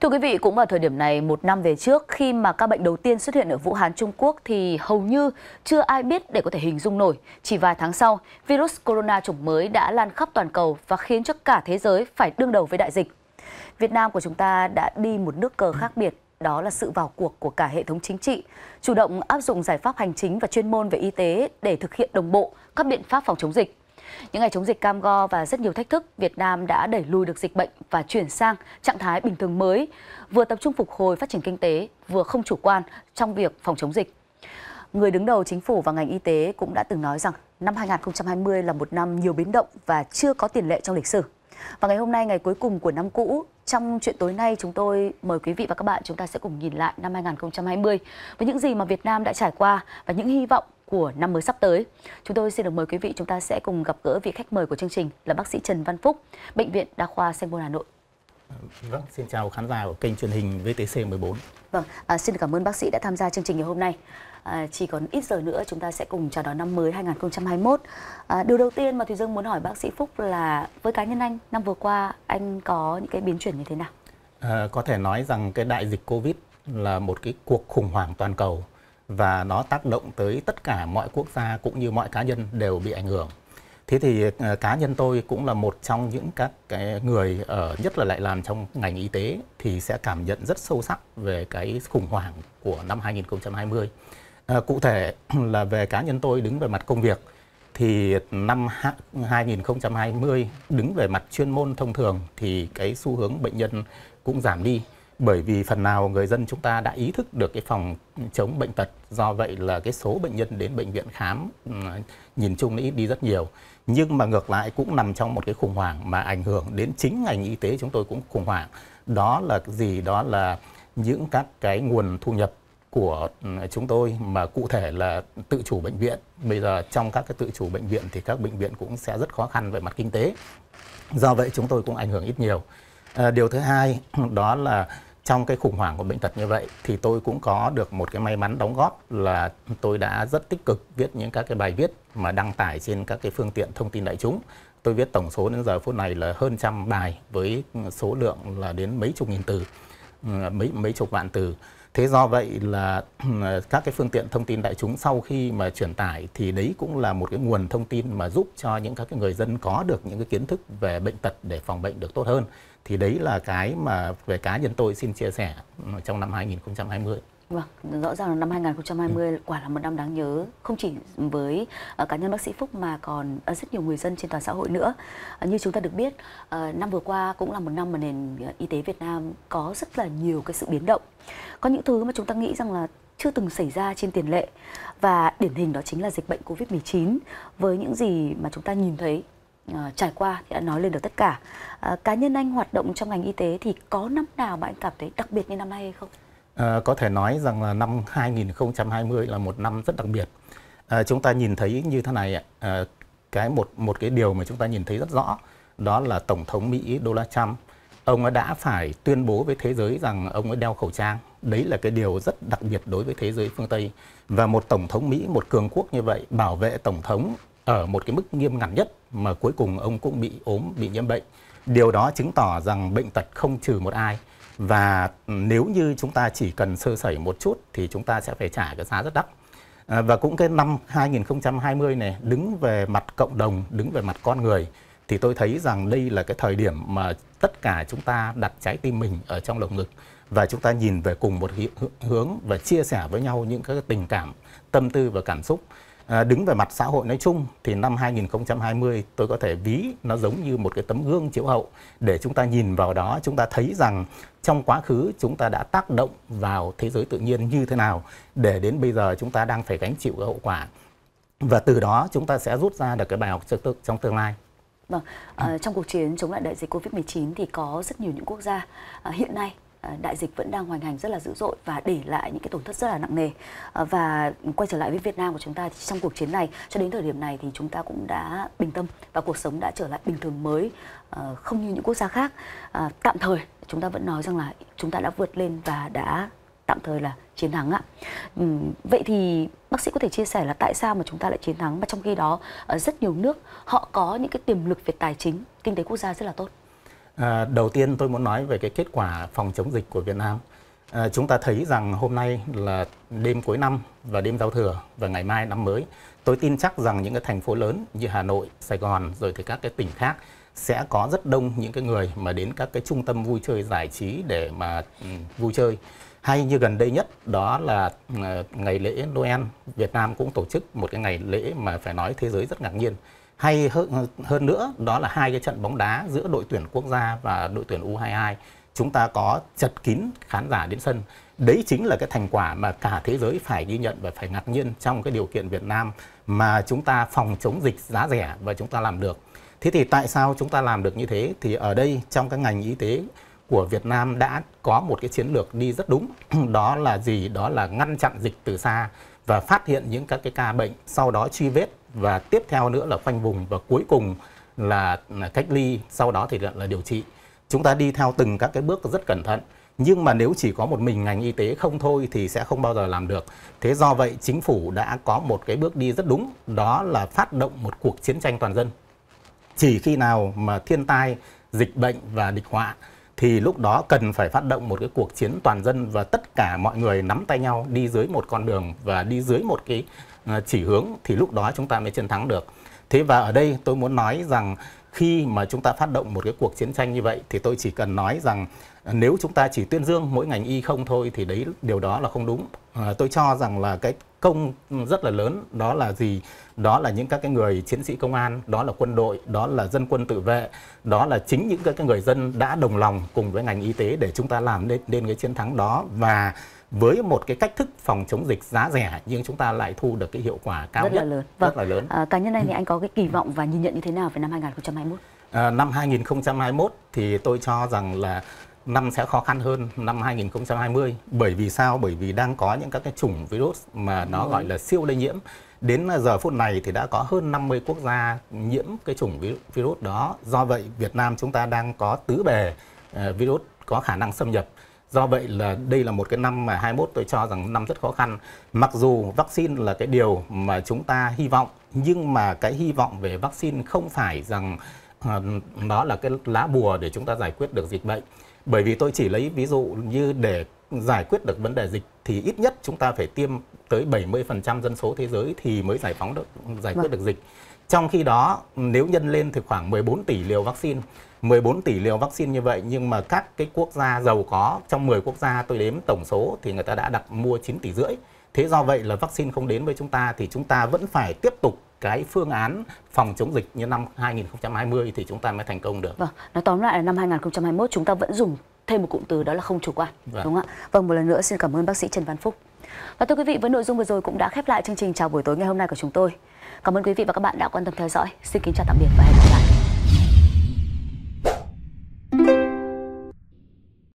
Thưa quý vị, cũng vào thời điểm này một năm về trước khi mà ca bệnh đầu tiên xuất hiện ở Vũ Hán, Trung Quốc thì hầu như chưa ai biết để có thể hình dung nổi. Chỉ vài tháng sau, virus corona chủng mới đã lan khắp toàn cầu và khiến cho cả thế giới phải đương đầu với đại dịch. Việt Nam của chúng ta đã đi một nước cờ khác biệt, đó là sự vào cuộc của cả hệ thống chính trị, chủ động áp dụng giải pháp hành chính và chuyên môn về y tế để thực hiện đồng bộ các biện pháp phòng chống dịch. Những ngày chống dịch cam go và rất nhiều thách thức, Việt Nam đã đẩy lùi được dịch bệnh và chuyển sang trạng thái bình thường mới, vừa tập trung phục hồi phát triển kinh tế, vừa không chủ quan trong việc phòng chống dịch. Người đứng đầu chính phủ và ngành y tế cũng đã từng nói rằng năm 2020 là một năm nhiều biến động và chưa có tiền lệ trong lịch sử. Và ngày hôm nay ngày cuối cùng của năm cũ, trong chuyện tối nay chúng tôi mời quý vị và các bạn chúng ta sẽ cùng nhìn lại năm 2020 với những gì mà Việt Nam đã trải qua và những hy vọng của năm mới sắp tới. Chúng tôi xin được mời quý vị chúng ta sẽ cùng gặp gỡ vị khách mời của chương trình là bác sĩ Trần Văn Phúc, Bệnh viện Đa khoa Sanh Pôn Hà Nội. Vâng, vâng. xin chào khán giả của kênh truyền hình VTC 14. Vâng, à, xin cảm ơn bác sĩ đã tham gia chương trình ngày hôm nay. À, chỉ còn ít giờ nữa chúng ta sẽ cùng chào đón năm mới 2021. À, điều đầu tiên mà Thùy Dương muốn hỏi bác sĩ Phúc là với cá nhân anh, năm vừa qua anh có những cái biến chuyển như thế nào? À, có thể nói rằng cái đại dịch Covid là một cái cuộc khủng hoảng toàn cầu và nó tác động tới tất cả mọi quốc gia cũng như mọi cá nhân đều bị ảnh hưởng. Thế thì à, cá nhân tôi cũng là một trong những các cái người ở nhất là lại làm trong ngành y tế thì sẽ cảm nhận rất sâu sắc về cái khủng hoảng của năm 2020. À, cụ thể là về cá nhân tôi đứng về mặt công việc thì năm 2020 đứng về mặt chuyên môn thông thường thì cái xu hướng bệnh nhân cũng giảm đi bởi vì phần nào người dân chúng ta đã ý thức được cái phòng chống bệnh tật do vậy là cái số bệnh nhân đến bệnh viện khám ừ, nhìn chung ít đi rất nhiều nhưng mà ngược lại cũng nằm trong một cái khủng hoảng mà ảnh hưởng đến chính ngành y tế chúng tôi cũng khủng hoảng đó là gì đó là những các cái nguồn thu nhập của ừ, chúng tôi mà cụ thể là tự chủ bệnh viện bây giờ trong các cái tự chủ bệnh viện thì các bệnh viện cũng sẽ rất khó khăn về mặt kinh tế do vậy chúng tôi cũng ảnh hưởng ít nhiều à, điều thứ hai đó là trong cái khủng hoảng của bệnh tật như vậy thì tôi cũng có được một cái may mắn đóng góp là tôi đã rất tích cực viết những các cái bài viết mà đăng tải trên các cái phương tiện thông tin đại chúng tôi viết tổng số đến giờ phút này là hơn trăm bài với số lượng là đến mấy chục nghìn từ ừ, mấy mấy chục vạn từ thế do vậy là ờ, các cái phương tiện thông tin đại chúng sau khi mà truyền tải thì đấy cũng là một cái nguồn thông tin mà giúp cho những các cái người dân có được những cái kiến thức về bệnh tật để phòng bệnh được tốt hơn thì đấy là cái mà về cá nhân tôi xin chia sẻ ừ, trong năm 2020 Vâng, rõ ràng là năm 2020 ừ. quả là một năm đáng nhớ không chỉ với uh, cá nhân bác sĩ Phúc mà còn uh, rất nhiều người dân trên toàn xã hội nữa. Uh, như chúng ta được biết, uh, năm vừa qua cũng là một năm mà nền y tế Việt Nam có rất là nhiều cái sự biến động. Có những thứ mà chúng ta nghĩ rằng là chưa từng xảy ra trên tiền lệ và điển hình đó chính là dịch bệnh Covid-19 với những gì mà chúng ta nhìn thấy uh, trải qua thì đã nói lên được tất cả. Uh, cá nhân anh hoạt động trong ngành y tế thì có năm nào mà anh cảm thấy đặc biệt như năm nay hay không? Ờ, có thể nói rằng là năm 2020 là một năm rất đặc biệt. À, chúng ta nhìn thấy như thế này, à, cái một một cái điều mà chúng ta nhìn thấy rất rõ đó là tổng thống Mỹ Donald Trump ông đã phải tuyên bố với thế giới rằng ông ấy đeo khẩu trang. Đấy là cái điều rất đặc biệt đối với thế giới phương Tây. Và một tổng thống Mỹ, một cường quốc như vậy bảo vệ tổng thống ở một cái mức nghiêm ngặt nhất mà cuối cùng ông cũng bị ốm, bị nhiễm bệnh. Điều đó chứng tỏ rằng bệnh tật không trừ một ai và nếu như chúng ta chỉ cần sơ sẩy một chút thì chúng ta sẽ phải trả cái giá rất đắt. À, và cũng cái năm 2020 này đứng về mặt cộng đồng, đứng về mặt con người thì tôi thấy rằng đây là cái thời điểm mà tất cả chúng ta đặt trái tim mình ở trong lồng ngực và chúng ta nhìn về cùng một hướng và chia sẻ với nhau những cái tình cảm, tâm tư và cảm xúc À, đứng về mặt xã hội nói chung thì năm 2020 tôi có thể ví nó giống như một cái tấm gương chiếu hậu để chúng ta nhìn vào đó chúng ta thấy rằng trong quá khứ chúng ta đã tác động vào thế giới tự nhiên như thế nào để đến bây giờ chúng ta đang phải gánh chịu cái hậu quả và từ đó chúng ta sẽ rút ra được cái bài học trong tương lai. Vâng, à, trong cuộc chiến chống lại đại dịch Covid-19 thì có rất nhiều những quốc gia à, hiện nay À, đại dịch vẫn đang hoành hành rất là dữ dội và để lại những cái tổn thất rất là nặng nề à, và quay trở lại với Việt Nam của chúng ta thì trong cuộc chiến này cho đến thời điểm này thì chúng ta cũng đã bình tâm và cuộc sống đã trở lại bình thường mới à, không như những quốc gia khác tạm thời chúng ta vẫn nói rằng là chúng ta đã vượt lên và đã tạm thời là chiến thắng ạ. Vậy thì bác sĩ có thể chia sẻ là tại sao mà chúng ta lại chiến thắng mà trong khi đó rất nhiều nước họ có những cái tiềm lực về tài chính, kinh tế quốc gia rất là tốt. À, đầu tiên tôi muốn nói về cái kết quả phòng chống dịch của Việt Nam. À, chúng ta thấy rằng hôm nay là đêm cuối năm và đêm giao thừa và ngày mai năm mới. Tôi tin chắc rằng những cái thành phố lớn như Hà Nội, Sài Gòn rồi thì các cái tỉnh khác sẽ có rất đông những cái người mà đến các cái trung tâm vui chơi giải trí để mà ừ, vui chơi. Hay như gần đây nhất đó là ờ, ngày lễ Noel, Việt Nam cũng tổ chức một cái ngày lễ mà phải nói thế giới rất ngạc nhiên hay hơn, hơn nữa đó là hai cái trận bóng đá giữa đội tuyển quốc gia và đội tuyển U22 chúng ta có chật kín khán giả đến sân đấy chính là cái thành quả mà cả thế giới phải ghi nhận và phải ngạc nhiên trong cái điều kiện Việt Nam mà chúng ta phòng chống dịch giá rẻ và chúng ta làm được thế thì tại sao chúng ta làm được như thế thì ở đây trong các ngành y tế của Việt Nam đã có một cái chiến lược đi rất đúng đó là gì đó là ngăn chặn dịch từ xa và phát hiện những các cái ca bệnh sau đó truy vết và tiếp theo nữa là khoanh vùng và cuối cùng là cách ly sau đó thì là điều trị chúng ta đi theo từng các cái bước rất cẩn thận nhưng mà nếu chỉ có một mình ngành y tế không thôi thì sẽ không bao giờ làm được thế do vậy chính phủ đã có một cái bước đi rất đúng đó là phát động một cuộc chiến tranh toàn dân chỉ khi nào mà thiên tai dịch bệnh và địch họa thì lúc đó cần phải phát động một cái cuộc chiến toàn dân và tất cả mọi người nắm tay nhau đi dưới một con đường và đi dưới một cái ờ, chỉ hướng thì lúc đó chúng ta mới chiến thắng được. Thế và ở đây tôi muốn nói rằng khi mà chúng ta phát động một cái cuộc chiến tranh như vậy thì tôi chỉ cần nói rằng ờ, nếu chúng ta chỉ tuyên dương mỗi ngành y không thôi thì đấy điều đó là không đúng. Ờ, tôi cho rằng là cái công rất là lớn đó là gì đó là những các cái người chiến sĩ công an đó là quân đội đó là dân quân tự vệ đó là chính những các cái người dân đã đồng lòng cùng với ngành y tế để chúng ta làm nên, nên cái chiến thắng đó và với một cái cách thức phòng chống dịch giá rẻ nhưng chúng ta lại thu được cái hiệu quả cao rất nhất là lớn. Vâng. rất là lớn. À, cá nhân này thì anh có cái kỳ vọng và nhìn nhận như thế nào về năm 2021? À, năm 2021 thì tôi cho rằng là năm sẽ khó khăn hơn năm 2020 bởi vì sao? Bởi vì đang có những các cái chủng virus mà nó ừ. gọi là siêu lây nhiễm. Đến giờ phút này thì đã có hơn 50 quốc gia nhiễm cái chủng virus đó. Do vậy Việt Nam chúng ta đang có tứ bề ờ, virus có khả năng xâm nhập. Do vậy là đây là một cái năm mà 21 tôi cho rằng năm rất khó khăn. Mặc dù vaccine là cái điều mà chúng ta hy vọng nhưng mà cái hy vọng về vaccine không phải rằng Ờ, đó là cái lá bùa để chúng ta giải quyết được dịch bệnh bởi vì tôi chỉ lấy ví dụ như để giải quyết được vấn đề dịch thì ít nhất chúng ta phải tiêm tới 70% dân số thế giới thì mới giải phóng được giải quyết vâng. được dịch. Trong khi đó nếu nhân lên thì khoảng 14 tỷ liều vaccine 14 tỷ liều vaccine như vậy nhưng mà các cái quốc gia giàu có trong 10 quốc gia tôi đếm tổng số thì người ta đã đặt mua 9 tỷ rưỡi thế do vậy là vaccine không đến với chúng ta thì chúng ta vẫn phải tiếp tục cái phương án phòng chống dịch như năm 2020 thì chúng ta mới thành công được. Vâng, nói tóm lại là năm 2021 chúng ta vẫn dùng thêm một cụm từ đó là không chủ quan, vâng. đúng không ạ? Vâng, một lần nữa xin cảm ơn bác sĩ Trần Văn Phúc. Và thưa quý vị, với nội dung vừa rồi cũng đã khép lại chương trình chào buổi tối ngày hôm nay của chúng tôi. Cảm ơn quý vị và các bạn đã quan tâm theo dõi. Xin kính chào tạm biệt và hẹn gặp lại.